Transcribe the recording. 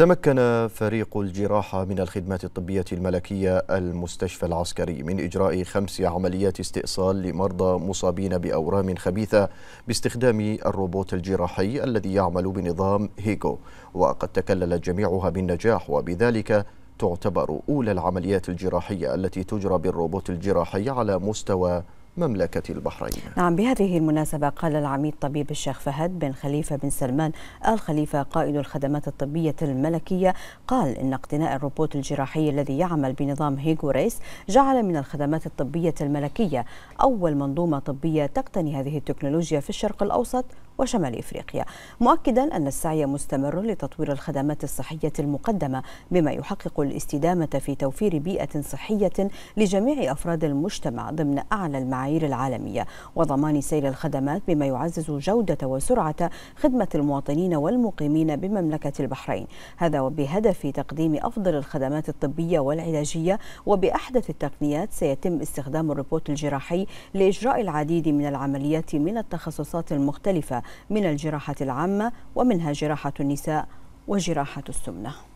تمكن فريق الجراحة من الخدمات الطبية الملكية المستشفى العسكري من إجراء خمس عمليات استئصال لمرضى مصابين بأورام خبيثة باستخدام الروبوت الجراحي الذي يعمل بنظام هيجو وقد تكللت جميعها بالنجاح وبذلك تعتبر أولى العمليات الجراحية التي تجرى بالروبوت الجراحي على مستوى مملكة البحرين نعم بهذه المناسبة قال العميد طبيب الشيخ فهد بن خليفة بن سلمان آل خليفة قائد الخدمات الطبية الملكية قال إن اقتناء الروبوت الجراحي الذي يعمل بنظام هيجو ريس جعل من الخدمات الطبية الملكية أول منظومة طبية تقتني هذه التكنولوجيا في الشرق الأوسط وشمال إفريقيا مؤكدا أن السعي مستمر لتطوير الخدمات الصحية المقدمة بما يحقق الاستدامة في توفير بيئة صحية لجميع أفراد المجتمع ضمن أعلى المعايير المعايير العالمية وضمان سير الخدمات بما يعزز جودة وسرعة خدمة المواطنين والمقيمين بمملكة البحرين هذا وبهدف تقديم أفضل الخدمات الطبية والعلاجية وبأحدث التقنيات سيتم استخدام الروبوت الجراحي لإجراء العديد من العمليات من التخصصات المختلفة من الجراحة العامة ومنها جراحة النساء وجراحة السمنة